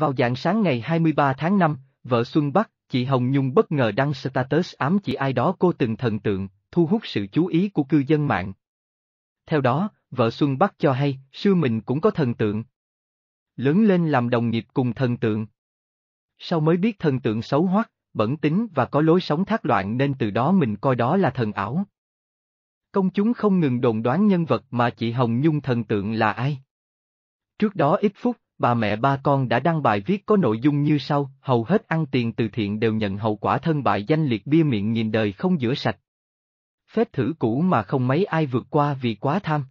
Vào dạng sáng ngày 23 tháng 5, vợ Xuân Bắc, chị Hồng Nhung bất ngờ đăng status ám chỉ ai đó cô từng thần tượng, thu hút sự chú ý của cư dân mạng. Theo đó, vợ Xuân Bắc cho hay, sư mình cũng có thần tượng. Lớn lên làm đồng nghiệp cùng thần tượng. Sau mới biết thần tượng xấu hoắc, bẩn tính và có lối sống thác loạn nên từ đó mình coi đó là thần ảo. Công chúng không ngừng đồn đoán nhân vật mà chị Hồng Nhung thần tượng là ai. Trước đó ít phút, bà mẹ ba con đã đăng bài viết có nội dung như sau, hầu hết ăn tiền từ thiện đều nhận hậu quả thân bại danh liệt bia miệng nhìn đời không rửa sạch. Phép thử cũ mà không mấy ai vượt qua vì quá tham.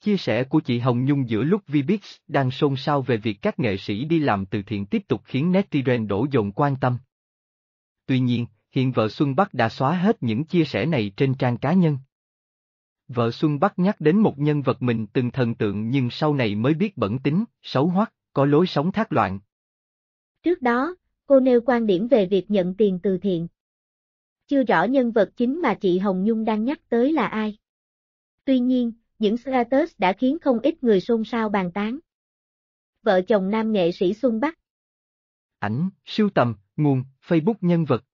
Chia sẻ của chị Hồng Nhung giữa lúc Vbix đang xôn xao về việc các nghệ sĩ đi làm từ thiện tiếp tục khiến netizen đổ dồn quan tâm. Tuy nhiên, hiện vợ Xuân Bắc đã xóa hết những chia sẻ này trên trang cá nhân. Vợ Xuân bắt nhắc đến một nhân vật mình từng thần tượng nhưng sau này mới biết bẩn tính, xấu hoắc, có lối sống thác loạn. Trước đó, cô nêu quan điểm về việc nhận tiền từ thiện. Chưa rõ nhân vật chính mà chị Hồng Nhung đang nhắc tới là ai. Tuy nhiên, những status đã khiến không ít người xôn xao bàn tán. Vợ chồng nam nghệ sĩ Xuân Bắc. Ảnh, siêu tầm, nguồn, Facebook nhân vật.